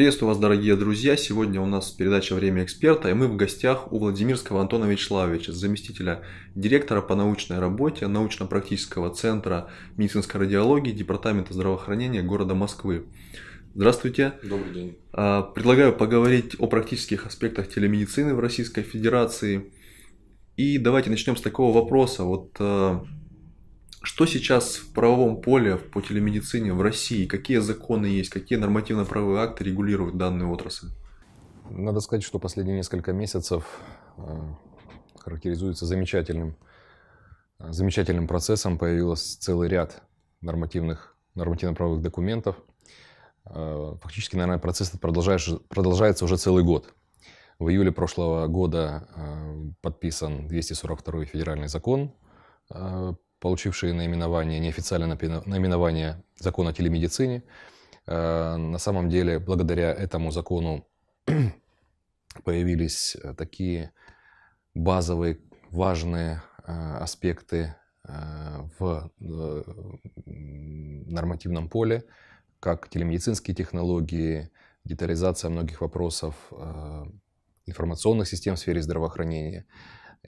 Приветствую вас, дорогие друзья! Сегодня у нас передача «Время эксперта», и мы в гостях у Владимирского Антона Вячеславовича, заместителя директора по научной работе научно-практического центра медицинской радиологии Департамента здравоохранения города Москвы. Здравствуйте. Добрый день. А, предлагаю поговорить о практических аспектах телемедицины в Российской Федерации. И давайте начнем с такого вопроса. Вот а, что сейчас в правовом поле по телемедицине в России? Какие законы есть? Какие нормативно-правовые акты регулируют данную отрасль? Надо сказать, что последние несколько месяцев э, характеризуется замечательным, э, замечательным процессом. Появился целый ряд нормативных, нормативно-правовых документов. Э, фактически, наверное, процесс продолжается, продолжается уже целый год. В июле прошлого года подписан 242 федеральный закон получившие наименование, неофициальное наименование закон о телемедицине. Э, на самом деле, благодаря этому закону появились э, такие базовые важные э, аспекты в нормативном поле, как телемедицинские технологии, детализация многих вопросов информационных систем в сфере здравоохранения.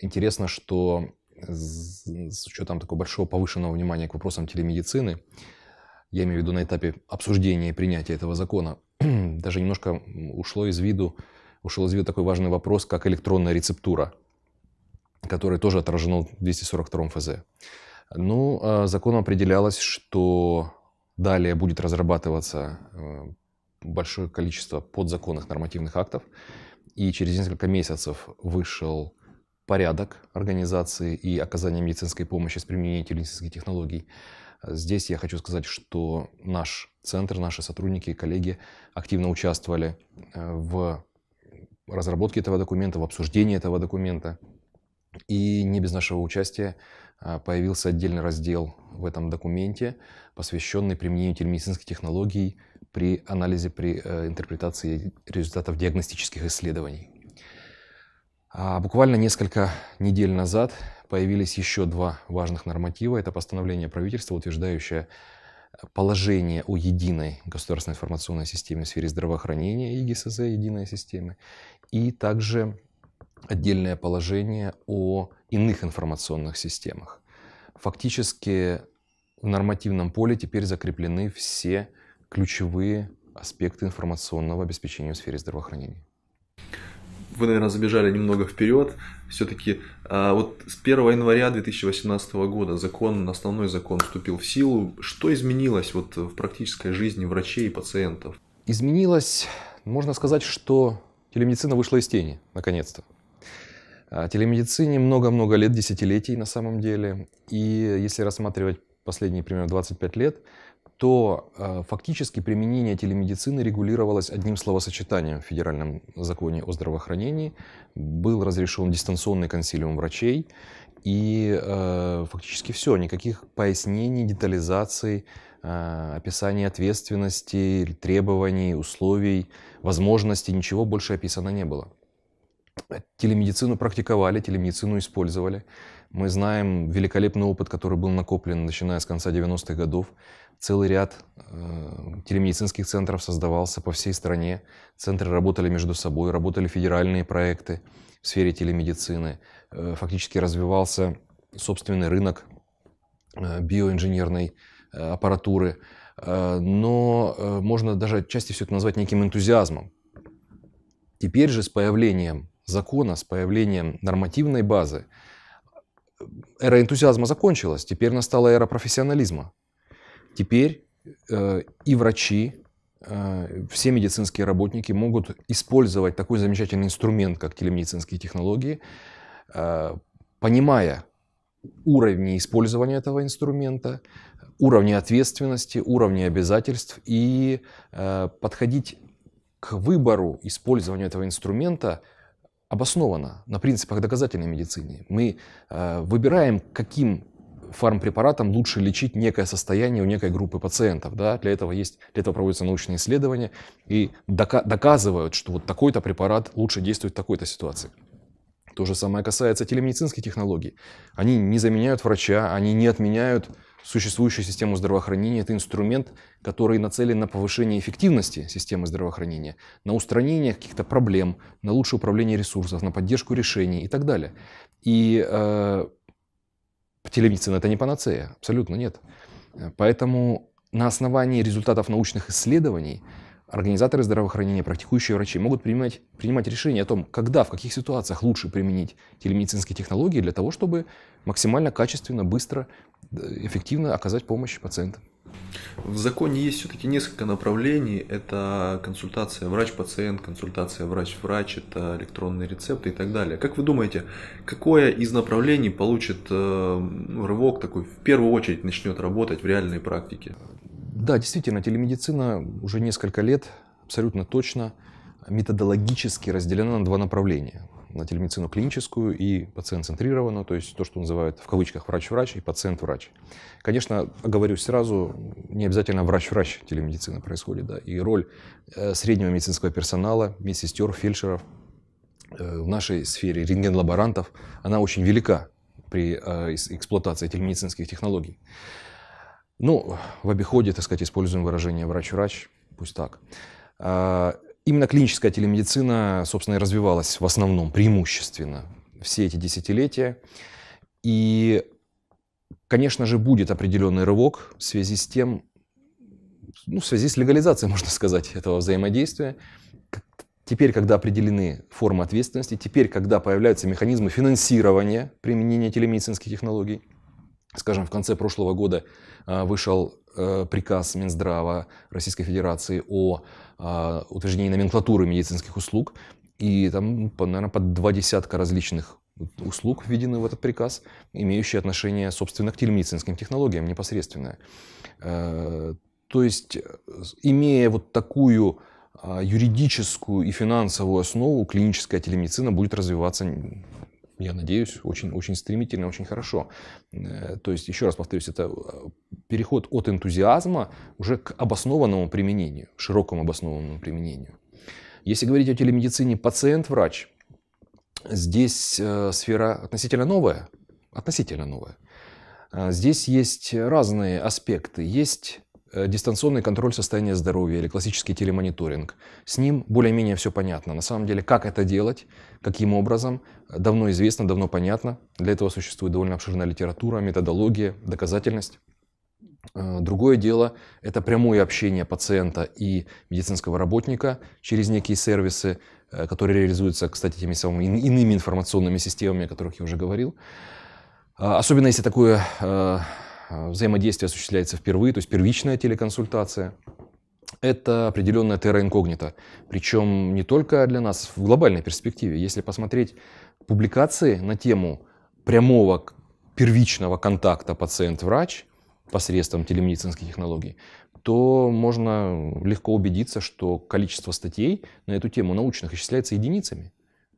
Интересно, что ну, с учетом такого большого повышенного внимания к вопросам телемедицины, я имею в виду на этапе обсуждения и принятия этого закона, даже немножко ушло из виду, ушел из виду такой важный вопрос, как электронная рецептура, который тоже отражено в 242 ФЗ. Ну, а законом определялось, что далее будет разрабатываться э, большое количество подзаконных нормативных актов, и через несколько месяцев вышел порядок организации и оказания медицинской помощи с применением телемедицинских технологий. Здесь я хочу сказать, что наш центр, наши сотрудники и коллеги активно участвовали э, в разработке этого документа, в обсуждении этого документа. И не без нашего участия э, появился отдельный раздел в этом документе, посвященный применению телемедицинских технологий при анализе, при э, интерпретации результатов диагностических исследований. А буквально несколько недель назад появились еще два важных норматива. Это постановление правительства, утверждающее э, положение о единой государственной информационной системе в сфере здравоохранения и ГСЗ, единой системы, и также отдельное положение о иных информационных системах. Фактически в нормативном поле теперь закреплены все ключевые аспекты информационного обеспечения в сфере здравоохранения вы, наверное, забежали немного вперед. Все-таки а, вот с 1 января 2018 года закон, основной закон вступил в силу. Что изменилось вот в практической жизни врачей и пациентов? Изменилось, можно сказать, что телемедицина вышла из тени, наконец-то. А, телемедицине много-много лет, десятилетий на самом деле. И если рассматривать последние примерно 25 лет, то э, фактически применение телемедицины регулировалось одним словосочетанием в Федеральном законе о здравоохранении. Был разрешен дистанционный консилиум врачей, и э, фактически все, никаких пояснений, детализаций, э, описаний ответственности, требований, условий, возможностей, ничего больше описано не было телемедицину практиковали, телемедицину использовали. Мы знаем великолепный опыт, который был накоплен, начиная с конца 90-х годов. Целый ряд э, телемедицинских центров создавался по всей стране. Центры работали между собой, работали федеральные проекты в сфере телемедицины. Э, фактически развивался собственный рынок э, биоинженерной э, аппаратуры. Э, но э, можно даже отчасти все это назвать неким энтузиазмом. Теперь же с появлением закона, с появлением нормативной базы, эра энтузиазма закончилась, теперь настала эра профессионализма. Теперь э, и врачи, э, все медицинские работники могут использовать такой замечательный инструмент, как телемедицинские технологии, э, понимая уровни использования этого инструмента, уровни ответственности, уровни обязательств и э, подходить к выбору использования этого инструмента – обоснована на принципах доказательной медицины. Мы э, выбираем, каким фармпрепаратом лучше лечить некое состояние у некой группы пациентов. Да? Для, этого есть, для этого проводятся научные исследования и дока- доказывают, что вот такой-то препарат лучше действует в такой-то ситуации. То же самое касается телемедицинских технологий. Они не заменяют врача, они не отменяют существующую систему здравоохранения. Это инструмент, который нацелен на повышение эффективности системы здравоохранения, на устранение каких-то проблем, на лучшее управление ресурсов, на поддержку решений и так далее. И э, телемедицина это не панацея, абсолютно нет. Поэтому на основании результатов научных исследований организаторы здравоохранения, практикующие врачи могут принимать, принимать решение о том, когда, в каких ситуациях лучше применить телемедицинские технологии для того, чтобы максимально качественно, быстро эффективно оказать помощь пациентам. В законе есть все-таки несколько направлений. Это консультация врач-пациент, консультация врач-врач, это электронные рецепты и так далее. Как вы думаете, какое из направлений получит э, ну, рывок такой, в первую очередь начнет работать в реальной практике? Да, действительно, телемедицина уже несколько лет абсолютно точно методологически разделена на два направления на телемедицину клиническую и пациент-центрированную, то есть то, что называют в кавычках врач-врач и пациент-врач. Конечно, говорю сразу, не обязательно врач-врач телемедицина происходит, да, и роль э, среднего медицинского персонала, медсестер, фельдшеров э, в нашей сфере рентген-лаборантов, она очень велика при э, эксплуатации телемедицинских технологий. Ну, в обиходе, так сказать, используем выражение «врач-врач», пусть так. А, Именно клиническая телемедицина, собственно, и развивалась в основном, преимущественно, все эти десятилетия. И, конечно же, будет определенный рывок в связи с тем, ну, в связи с легализацией, можно сказать, этого взаимодействия. Теперь, когда определены формы ответственности, теперь, когда появляются механизмы финансирования применения телемедицинских технологий – Скажем, в конце прошлого года э, вышел э, приказ Минздрава Российской Федерации о э, утверждении номенклатуры медицинских услуг, и там, наверное, под два десятка различных услуг введены в этот приказ, имеющие отношение, собственно, к телемедицинским технологиям непосредственно. То есть, имея вот такую юридическую и финансовую основу, клиническая телемедицина будет развиваться я надеюсь, очень, очень стремительно, очень хорошо. Э, то есть, еще раз повторюсь, это э, переход от энтузиазма уже к обоснованному применению, широкому обоснованному применению. Если говорить о телемедицине пациент-врач, здесь э, сфера относительно новая, относительно новая. Здесь есть разные аспекты. Есть Э, дистанционный контроль состояния здоровья или классический телемониторинг. С ним более-менее все понятно. На самом деле, как это делать, каким образом, э, давно известно, давно понятно. Для этого существует довольно обширная литература, методология, доказательность. Э, другое дело – это прямое общение пациента и медицинского работника через некие сервисы, которые реализуются, кстати, теми самыми иными информационными системами, о которых я уже говорил. А, особенно если такое а, взаимодействие осуществляется впервые, то есть первичная телеконсультация. Это определенная терра инкогнита. Причем не только для нас в глобальной перспективе. Если посмотреть публикации на тему прямого первичного контакта пациент-врач посредством телемедицинских технологий, то можно легко убедиться, что количество статей на эту тему научных исчисляется единицами.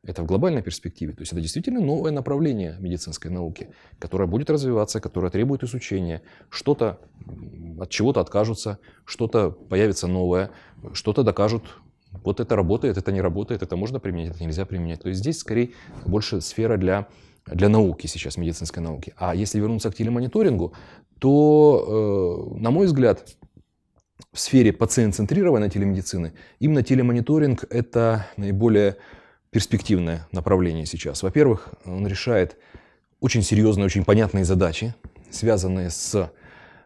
Это в глобальной перспективе. То есть это действительно новое направление медицинской науки, которое будет развиваться, которое требует изучения. Что-то от чего-то откажутся, что-то появится новое, что-то докажут вот это работает, это не работает, это можно применять, это нельзя применять. То есть здесь скорее больше сфера для, для науки сейчас, медицинской науки. А если вернуться к телемониторингу, то, э, на мой взгляд, в сфере пациент-центрированной телемедицины именно телемониторинг – это наиболее перспективное направление сейчас. Во-первых, он решает очень серьезные, очень понятные задачи, связанные с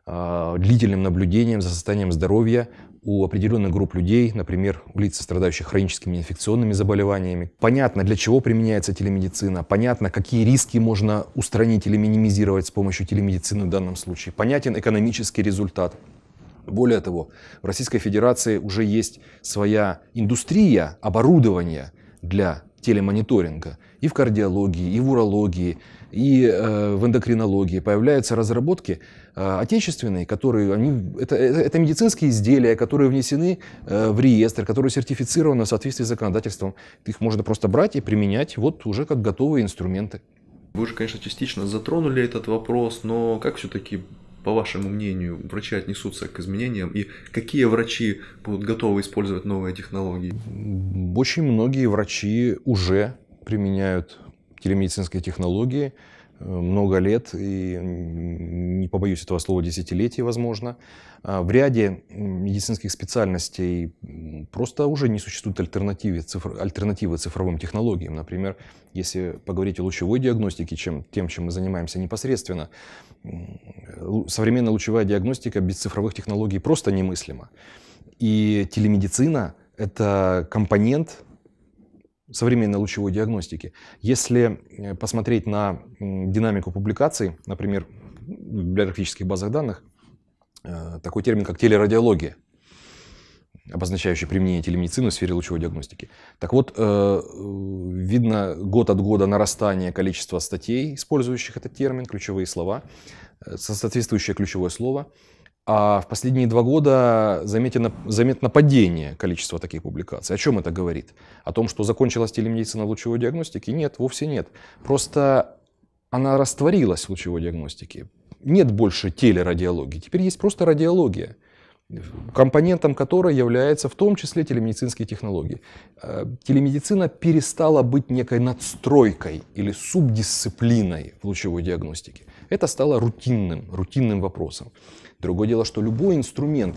э, длительным наблюдением за состоянием здоровья у определенных групп людей, например, у лиц, страдающих хроническими инфекционными заболеваниями. Понятно, для чего применяется телемедицина, понятно, какие риски можно устранить или минимизировать с помощью телемедицины в данном случае, понятен экономический результат. Более того, в Российской Федерации уже есть своя индустрия оборудования – для телемониторинга и в кардиологии, и в урологии, и э, в эндокринологии появляются разработки э, отечественные, которые они, это, это, это медицинские изделия, которые внесены э, в реестр, которые сертифицированы в соответствии с законодательством. Их можно просто брать и применять вот уже как готовые инструменты. Вы уже, конечно, частично затронули этот вопрос, но как все-таки по вашему мнению, врачи отнесутся к изменениям и какие врачи будут готовы использовать новые технологии? Очень многие врачи уже применяют телемедицинские технологии много лет, и не побоюсь этого слова, десятилетий, возможно. А, в ряде медицинских специальностей просто уже не существует альтернативы, цифр, альтернативы цифровым технологиям. Например, если поговорить о лучевой диагностике, чем тем, чем мы занимаемся непосредственно, современная лучевая диагностика без цифровых технологий просто немыслима. И телемедицина – это компонент современной лучевой диагностики. Если э, посмотреть на динамику публикаций, например, в библиографических базах данных, э, такой термин, как телерадиология, обозначающий применение телемедицины в сфере лучевой диагностики. Так вот, э, видно год от года нарастание количества статей, использующих этот термин, ключевые слова, соответствующее ключевое слово – а в последние два года заметно, заметно падение количества таких публикаций. О чем это говорит? О том, что закончилась телемедицина в лучевой диагностике? Нет, вовсе нет. Просто она растворилась в лучевой диагностике. Нет больше телерадиологии, теперь есть просто радиология компонентом которой является в том числе телемедицинские технологии. Э, телемедицина перестала быть некой надстройкой или субдисциплиной в лучевой диагностике это стало рутинным, рутинным вопросом. Другое дело, что любой инструмент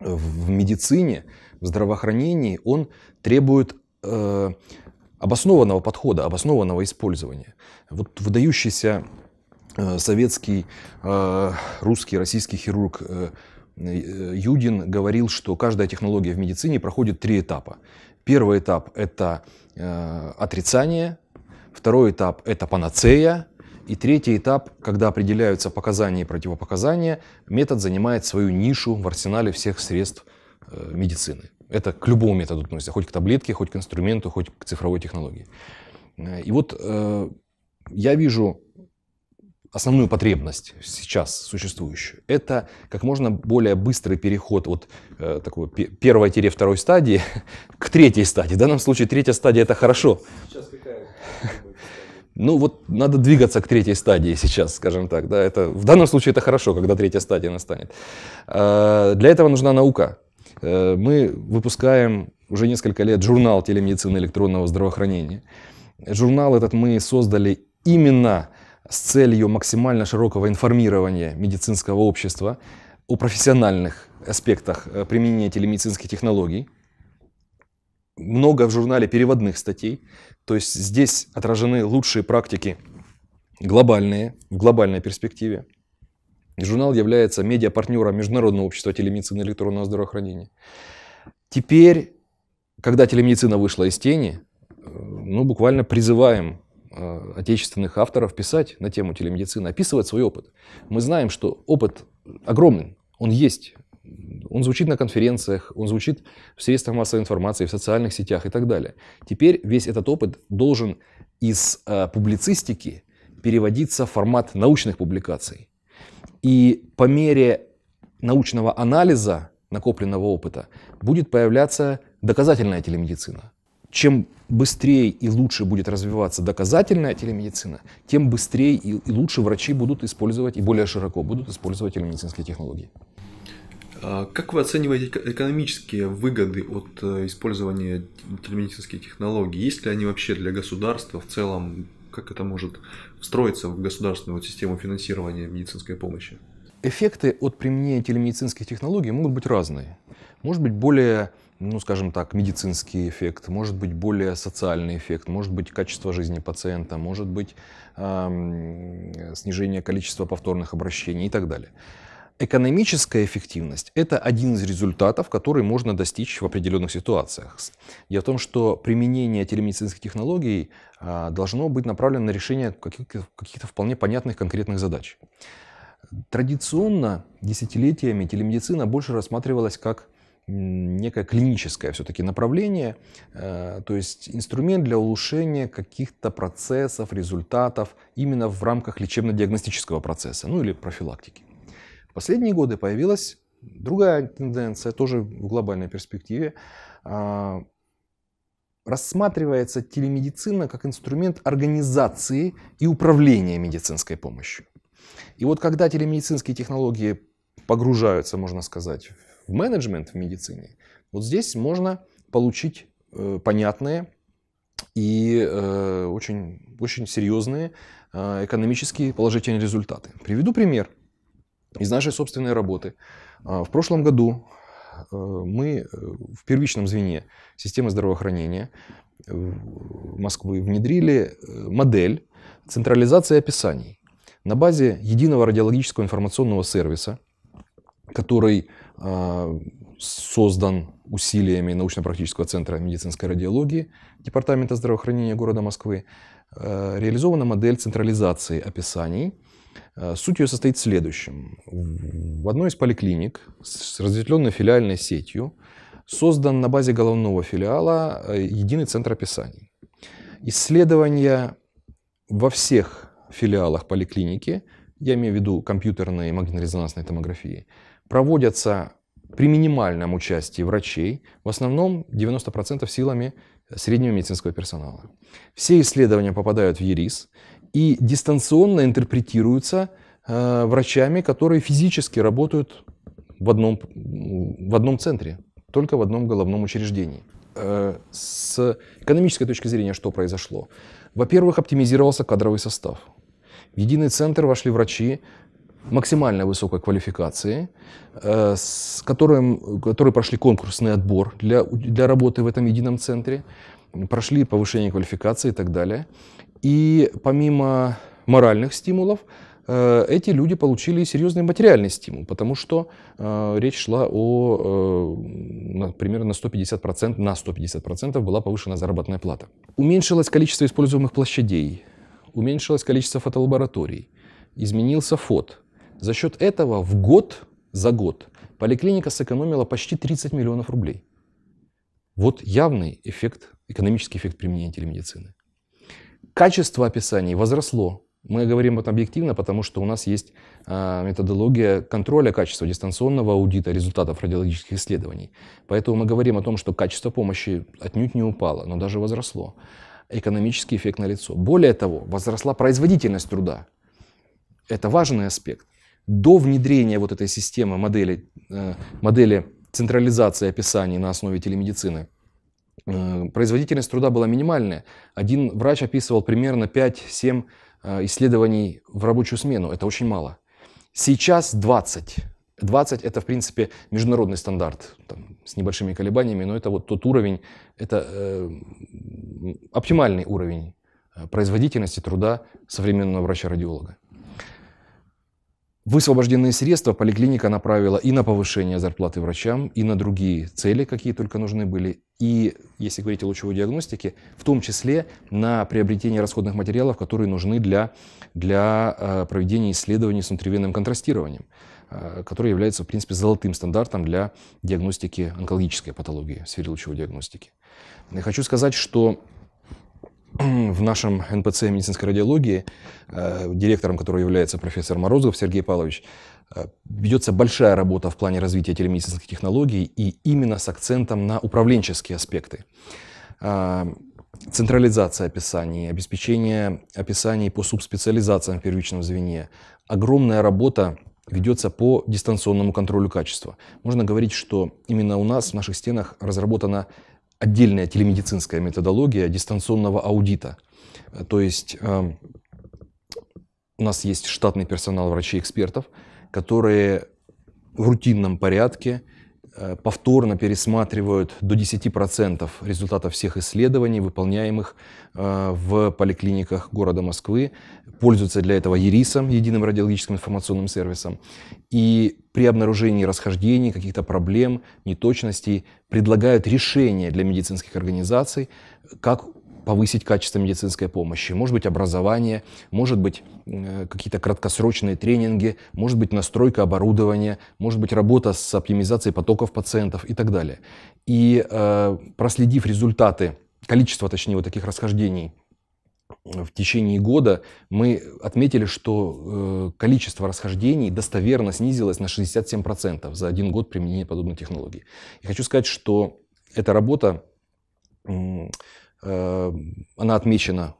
в медицине, в здравоохранении, он требует э, обоснованного подхода, обоснованного использования. Вот выдающийся э, советский, э, русский, российский хирург э, э, Юдин говорил, что каждая технология в медицине проходит три этапа. Первый этап – это э, отрицание, второй этап – это панацея, и третий этап, когда определяются показания и противопоказания, метод занимает свою нишу в арсенале всех средств э, медицины. Это к любому методу относится, хоть к таблетке, хоть к инструменту, хоть к цифровой технологии. Э, и вот э, я вижу основную потребность сейчас существующую. Это как можно более быстрый переход от э, такой первой-второй стадии к третьей стадии. В данном случае третья стадия – это хорошо. Сейчас какая? Ну вот надо двигаться к третьей стадии сейчас, скажем так. Да, это, в данном случае это хорошо, когда третья стадия настанет. А, для этого нужна наука. Э, мы выпускаем уже несколько лет журнал телемедицины электронного здравоохранения. Журнал этот мы создали именно с целью максимально широкого информирования медицинского общества о профессиональных аспектах э, применения телемедицинских технологий много в журнале переводных статей, то есть здесь отражены лучшие практики глобальные, в глобальной перспективе. Журнал является медиапартнером Международного общества телемедицины и электронного здравоохранения. Теперь, когда телемедицина вышла из тени, э, ну, буквально призываем э, отечественных авторов писать на тему телемедицины, описывать свой опыт. Мы знаем, что опыт огромен, он есть. Он звучит на конференциях, он звучит в средствах массовой информации, в социальных сетях и так далее. Теперь весь этот опыт должен из э, публицистики переводиться в формат научных публикаций. И по мере научного анализа накопленного опыта будет появляться доказательная телемедицина. Чем быстрее и лучше будет развиваться доказательная телемедицина, тем быстрее и лучше врачи будут использовать и более широко будут использовать телемедицинские технологии. А, как вы оцениваете экономические выгоды от э, использования телемедицинских технологий? Есть ли они вообще для государства в целом? Как это может встроиться в государственную систему финансирования медицинской помощи? Эффекты от применения телемедицинских технологий могут быть разные. Может быть более, ну скажем так, медицинский эффект, может быть более социальный эффект, может быть качество жизни пациента, может быть эм, снижение количества повторных обращений и так далее. Экономическая эффективность – это один из результатов, который можно достичь в определенных ситуациях. Дело в том, что применение телемедицинских технологий а, должно быть направлено на решение каких-то каких вполне понятных конкретных задач. Традиционно десятилетиями телемедицина больше рассматривалась как некое клиническое все-таки направление, э, то есть инструмент для улучшения каких-то процессов, результатов именно в рамках лечебно-диагностического процесса, ну или профилактики. В последние годы появилась другая тенденция, тоже в глобальной перспективе. А, рассматривается телемедицина как инструмент организации и управления медицинской помощью. И вот когда телемедицинские технологии погружаются, можно сказать, в менеджмент в медицине, вот здесь можно получить э, понятные и э, очень, очень серьезные э, экономические положительные результаты. Приведу пример из нашей собственной работы. А, в прошлом году э, мы э, в первичном звене системы здравоохранения э, Москвы внедрили модель централизации описаний на базе единого радиологического информационного сервиса, который а, создан усилиями научно-практического центра медицинской радиологии Департамента здравоохранения города Москвы. Реализована модель централизации описаний – Э, суть ее состоит в следующем. В одной из поликлиник с разветвленной филиальной сетью создан на базе головного филиала э, единый центр описаний. Исследования во всех филиалах поликлиники, я имею в виду компьютерные магнитно-резонансные томографии, проводятся при минимальном участии врачей, в основном 90% силами среднего медицинского персонала. Все исследования попадают в ЕРИС – и дистанционно интерпретируются э, врачами, которые физически работают в одном, в одном центре, только в одном головном учреждении. Э, с экономической точки зрения что произошло? Во-первых, оптимизировался кадровый состав. В единый центр вошли врачи максимально высокой квалификации, э, с которым, которые прошли конкурсный отбор для, для работы в этом едином центре, прошли повышение квалификации и так далее. И помимо моральных стимулов, э, эти люди получили серьезный материальный стимул, потому что э, речь шла о, э, примерно на 150%, на 150% была повышена заработная плата. Уменьшилось количество используемых площадей, уменьшилось количество фотолабораторий, изменился фот. За счет этого в год, за год, поликлиника сэкономила почти 30 миллионов рублей. Вот явный эффект, экономический эффект применения телемедицины. Качество описаний возросло. Мы говорим об этом объективно, потому что у нас есть а, методология контроля качества дистанционного аудита результатов радиологических исследований. Поэтому мы говорим о том, что качество помощи отнюдь не упало, но даже возросло. Экономический эффект налицо. Более того, возросла производительность труда. Это важный аспект. До внедрения вот этой системы модели, э, модели централизации описаний на основе телемедицины – Э, производительность труда была минимальная. Один врач описывал примерно 5-7 э, исследований в рабочую смену. Это очень мало. Сейчас 20. 20 это, в принципе, международный стандарт там, с небольшими колебаниями, но это вот тот уровень, это э, оптимальный уровень э, производительности труда современного врача-радиолога. Высвобожденные средства поликлиника направила и на повышение зарплаты врачам, и на другие цели, какие только нужны были, и, если говорить о лучевой диагностике, в том числе на приобретение расходных материалов, которые нужны для, для э, проведения исследований с внутривенным контрастированием, э, которое является, в принципе, золотым стандартом для диагностики онкологической патологии в сфере лучевой диагностики. Я хочу сказать, что в нашем НПЦ медицинской радиологии, э, директором которого является профессор Морозов Сергей Павлович, э, ведется большая работа в плане развития телемедицинских технологий и именно с акцентом на управленческие аспекты. Э, централизация описаний, обеспечение описаний по субспециализациям в первичном звене, огромная работа ведется по дистанционному контролю качества. Можно говорить, что именно у нас в наших стенах разработана отдельная телемедицинская методология дистанционного аудита. То есть э, у нас есть штатный персонал врачей-экспертов, которые в рутинном порядке – Э, повторно пересматривают до 10% результатов всех исследований, выполняемых э, в поликлиниках города Москвы, пользуются для этого ЕРИСом, единым радиологическим информационным сервисом. И при обнаружении расхождений, каких-то проблем, неточностей предлагают решения для медицинских организаций, как повысить качество медицинской помощи. Может быть, образование, может быть, Э, какие-то краткосрочные тренинги, может быть настройка оборудования, может быть работа с оптимизацией потоков пациентов и так далее. И э, проследив результаты, количество, точнее, вот таких расхождений в течение года мы отметили, что э, количество расхождений достоверно снизилось на 67% за один год применения подобной технологии. И хочу сказать, что эта работа, она отмечена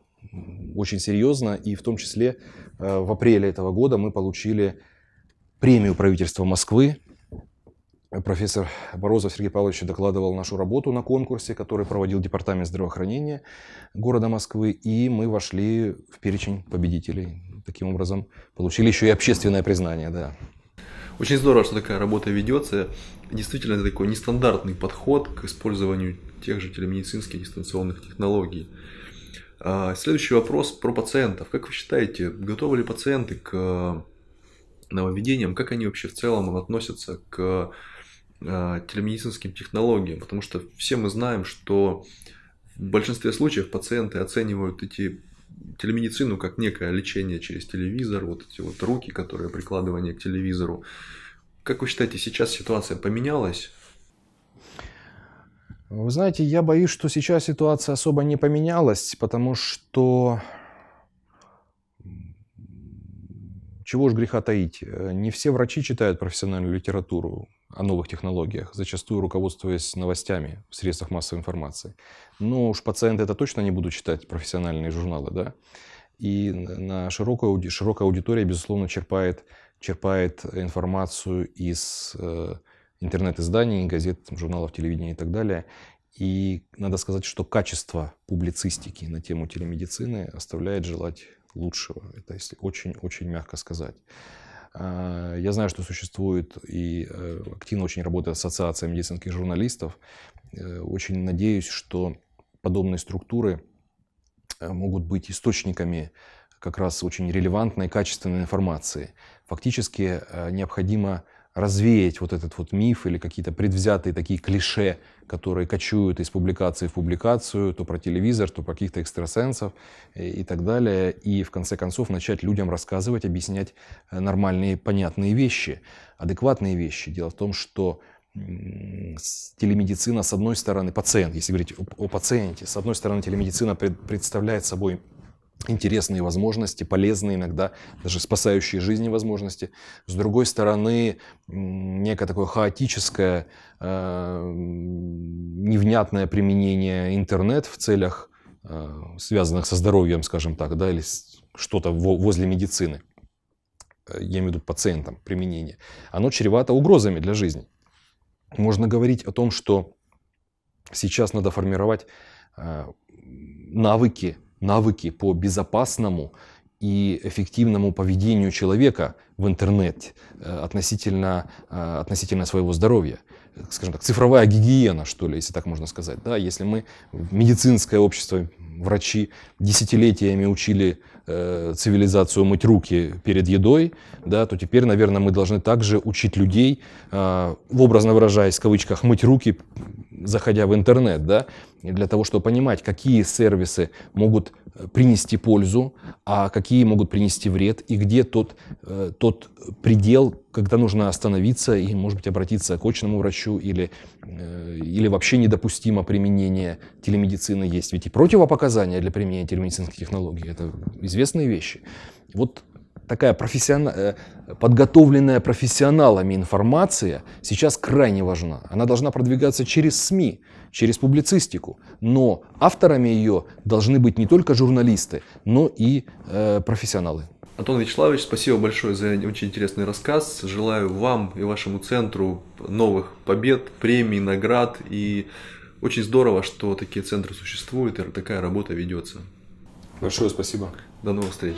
очень серьезно, и в том числе э, в апреле этого года мы получили премию правительства Москвы. Профессор Борозов Сергей Павлович докладывал нашу работу на конкурсе, который проводил Департамент здравоохранения города Москвы, и мы вошли в перечень победителей. Таким образом, получили еще и общественное признание, да. Очень здорово, что такая работа ведется. Действительно, это такой нестандартный подход к использованию тех же телемедицинских дистанционных технологий. А, следующий вопрос про пациентов. Как вы считаете, готовы ли пациенты к э, нововведениям? Как они вообще в целом относятся к э, телемедицинским технологиям? Потому что все мы знаем, что в большинстве случаев пациенты оценивают эти телемедицину как некое лечение через телевизор, вот эти вот руки, которые прикладывание к телевизору. Как вы считаете, сейчас ситуация поменялась? Вы знаете, я боюсь, что сейчас ситуация особо не поменялась, потому что чего ж греха таить. Э, не все врачи читают профессиональную литературу о новых технологиях, зачастую руководствуясь новостями в средствах массовой информации. Но уж пациенты это точно не будут читать профессиональные журналы, да? И на широкую, широкая аудитория, безусловно, черпает, черпает информацию из э, интернет-изданий, газет, журналов, телевидения и так далее. И надо сказать, что качество публицистики на тему телемедицины оставляет желать лучшего. Это если очень-очень мягко сказать. А, я знаю, что существует и э, активно очень работает Ассоциация медицинских журналистов. Э, очень надеюсь, что подобные структуры э, могут быть источниками как раз очень релевантной, качественной информации. Фактически необходимо развеять вот этот вот миф или какие-то предвзятые такие клише, которые кочуют из публикации в публикацию, то про телевизор, то про каких-то экстрасенсов э, и, так далее. И в конце концов начать людям рассказывать, объяснять э, нормальные, понятные вещи, адекватные вещи. Дело в том, что телемедицина, с одной стороны, пациент, если говорить о, о пациенте, с одной стороны, телемедицина пред, представляет собой интересные возможности, полезные иногда, даже спасающие жизни возможности. С другой стороны, некое такое хаотическое, э, невнятное применение интернет в целях, э, связанных со здоровьем, скажем так, да, или что-то возле медицины, э, я имею в виду пациентам применение, оно чревато угрозами для жизни. Можно говорить о том, что сейчас надо формировать навыки навыки по безопасному и эффективному поведению человека в интернете э, относительно, э, относительно своего здоровья. Скажем так, цифровая гигиена, что ли, если так можно сказать. Да, если мы медицинское общество, врачи десятилетиями учили э, цивилизацию мыть руки перед едой, да, то теперь, наверное, мы должны также учить людей, э, образно выражаясь в кавычках, мыть руки, заходя в интернет. Да. И для того, чтобы понимать, какие сервисы могут э, принести пользу, а какие могут принести вред, и где тот, э, тот предел, когда нужно остановиться и, может быть, обратиться к очному врачу или, э, или вообще недопустимо применение телемедицины есть. Ведь и противопоказания для применения телемедицинских технологий – это известные вещи. Вот такая профессиона... Э, подготовленная профессионалами информация сейчас крайне важна. Она должна продвигаться через СМИ, через публицистику. Но авторами ее должны быть не только журналисты, но и э, профессионалы. Антон Вячеславович, спасибо большое за очень интересный рассказ. Желаю вам и вашему центру новых побед, премий, наград. И очень здорово, что такие центры существуют и такая работа ведется. Большое спасибо. До новых встреч.